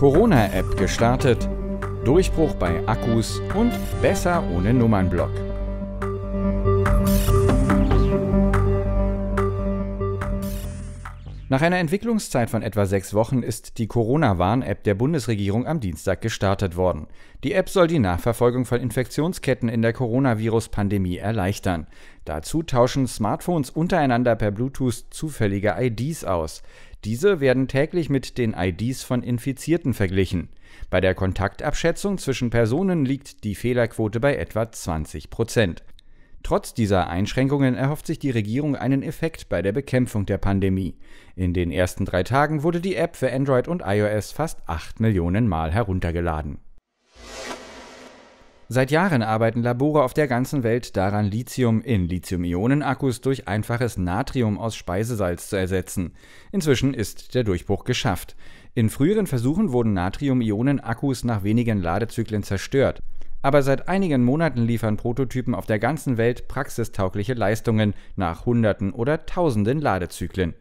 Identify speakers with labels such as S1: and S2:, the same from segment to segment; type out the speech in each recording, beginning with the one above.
S1: Corona-App gestartet, Durchbruch bei Akkus und besser ohne Nummernblock. Nach einer Entwicklungszeit von etwa sechs Wochen ist die Corona-Warn-App der Bundesregierung am Dienstag gestartet worden. Die App soll die Nachverfolgung von Infektionsketten in der Coronavirus-Pandemie erleichtern. Dazu tauschen Smartphones untereinander per Bluetooth zufällige IDs aus. Diese werden täglich mit den IDs von Infizierten verglichen. Bei der Kontaktabschätzung zwischen Personen liegt die Fehlerquote bei etwa 20 Prozent. Trotz dieser Einschränkungen erhofft sich die Regierung einen Effekt bei der Bekämpfung der Pandemie. In den ersten drei Tagen wurde die App für Android und iOS fast 8 Millionen Mal heruntergeladen. Seit Jahren arbeiten Labore auf der ganzen Welt daran, Lithium in Lithium-Ionen-Akkus durch einfaches Natrium aus Speisesalz zu ersetzen. Inzwischen ist der Durchbruch geschafft. In früheren Versuchen wurden Natrium-Ionen-Akkus nach wenigen Ladezyklen zerstört. Aber seit einigen Monaten liefern Prototypen auf der ganzen Welt praxistaugliche Leistungen nach Hunderten oder Tausenden Ladezyklen.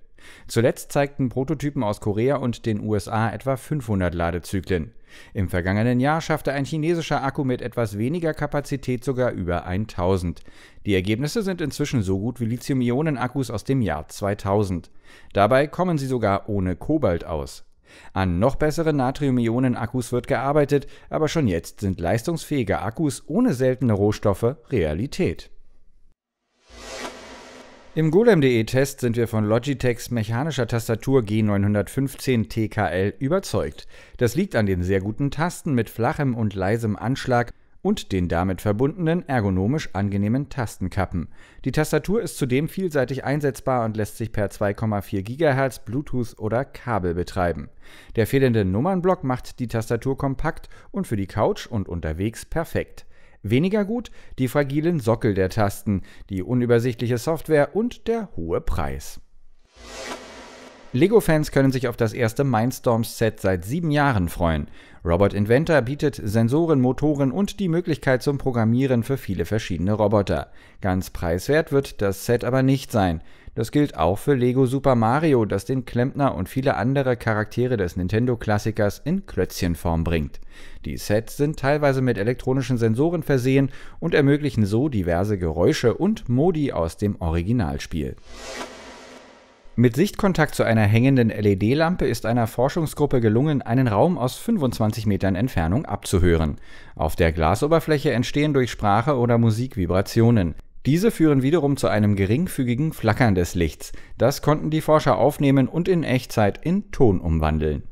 S1: Zuletzt zeigten Prototypen aus Korea und den USA etwa 500 Ladezyklen. Im vergangenen Jahr schaffte ein chinesischer Akku mit etwas weniger Kapazität sogar über 1000. Die Ergebnisse sind inzwischen so gut wie Lithium-Ionen-Akkus aus dem Jahr 2000. Dabei kommen sie sogar ohne Kobalt aus. An noch besseren Natrium-Ionen-Akkus wird gearbeitet, aber schon jetzt sind leistungsfähige Akkus ohne seltene Rohstoffe Realität. Im Golem.de-Test sind wir von Logitechs mechanischer Tastatur G915 TKL überzeugt. Das liegt an den sehr guten Tasten mit flachem und leisem Anschlag und den damit verbundenen ergonomisch angenehmen Tastenkappen. Die Tastatur ist zudem vielseitig einsetzbar und lässt sich per 2,4 GHz Bluetooth oder Kabel betreiben. Der fehlende Nummernblock macht die Tastatur kompakt und für die Couch und unterwegs perfekt. Weniger gut die fragilen Sockel der Tasten, die unübersichtliche Software und der hohe Preis. Lego-Fans können sich auf das erste Mindstorms-Set seit sieben Jahren freuen. Robot Inventor bietet Sensoren, Motoren und die Möglichkeit zum Programmieren für viele verschiedene Roboter. Ganz preiswert wird das Set aber nicht sein. Das gilt auch für Lego Super Mario, das den Klempner und viele andere Charaktere des Nintendo-Klassikers in Klötzchenform bringt. Die Sets sind teilweise mit elektronischen Sensoren versehen und ermöglichen so diverse Geräusche und Modi aus dem Originalspiel. Mit Sichtkontakt zu einer hängenden LED-Lampe ist einer Forschungsgruppe gelungen, einen Raum aus 25 Metern Entfernung abzuhören. Auf der Glasoberfläche entstehen durch Sprache oder Musik Vibrationen. Diese führen wiederum zu einem geringfügigen Flackern des Lichts. Das konnten die Forscher aufnehmen und in Echtzeit in Ton umwandeln.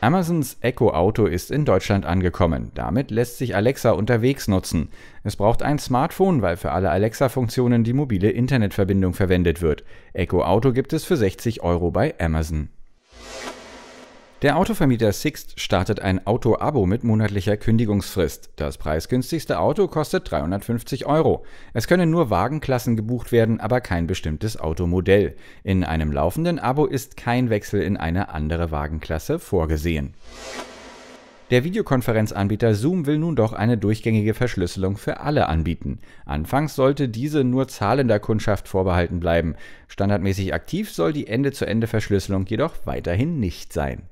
S1: Amazons Echo Auto ist in Deutschland angekommen. Damit lässt sich Alexa unterwegs nutzen. Es braucht ein Smartphone, weil für alle Alexa-Funktionen die mobile Internetverbindung verwendet wird. Echo Auto gibt es für 60 Euro bei Amazon. Der Autovermieter Sixt startet ein Auto-Abo mit monatlicher Kündigungsfrist. Das preisgünstigste Auto kostet 350 Euro. Es können nur Wagenklassen gebucht werden, aber kein bestimmtes Automodell. In einem laufenden Abo ist kein Wechsel in eine andere Wagenklasse vorgesehen. Der Videokonferenzanbieter Zoom will nun doch eine durchgängige Verschlüsselung für alle anbieten. Anfangs sollte diese nur zahlender Kundschaft vorbehalten bleiben. Standardmäßig aktiv soll die Ende-zu-Ende-Verschlüsselung jedoch weiterhin nicht sein.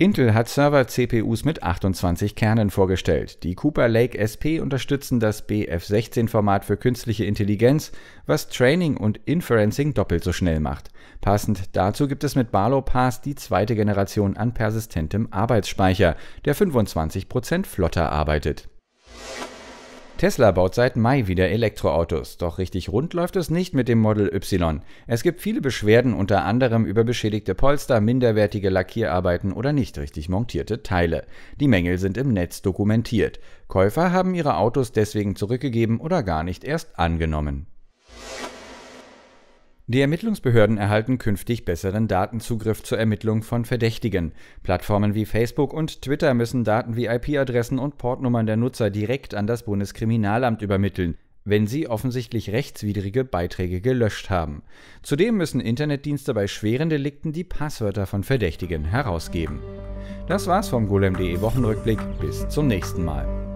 S1: Intel hat Server-CPUs mit 28 Kernen vorgestellt. Die Cooper Lake SP unterstützen das BF16-Format für künstliche Intelligenz, was Training und Inferencing doppelt so schnell macht. Passend dazu gibt es mit Barlow Pass die zweite Generation an persistentem Arbeitsspeicher, der 25% flotter arbeitet. Tesla baut seit Mai wieder Elektroautos, doch richtig rund läuft es nicht mit dem Model Y. Es gibt viele Beschwerden, unter anderem über beschädigte Polster, minderwertige Lackierarbeiten oder nicht richtig montierte Teile. Die Mängel sind im Netz dokumentiert. Käufer haben ihre Autos deswegen zurückgegeben oder gar nicht erst angenommen. Die Ermittlungsbehörden erhalten künftig besseren Datenzugriff zur Ermittlung von Verdächtigen. Plattformen wie Facebook und Twitter müssen Daten wie IP-Adressen und Portnummern der Nutzer direkt an das Bundeskriminalamt übermitteln wenn sie offensichtlich rechtswidrige Beiträge gelöscht haben. Zudem müssen Internetdienste bei schweren Delikten die Passwörter von Verdächtigen herausgeben. Das war's vom Golem.de Wochenrückblick. Bis zum nächsten Mal.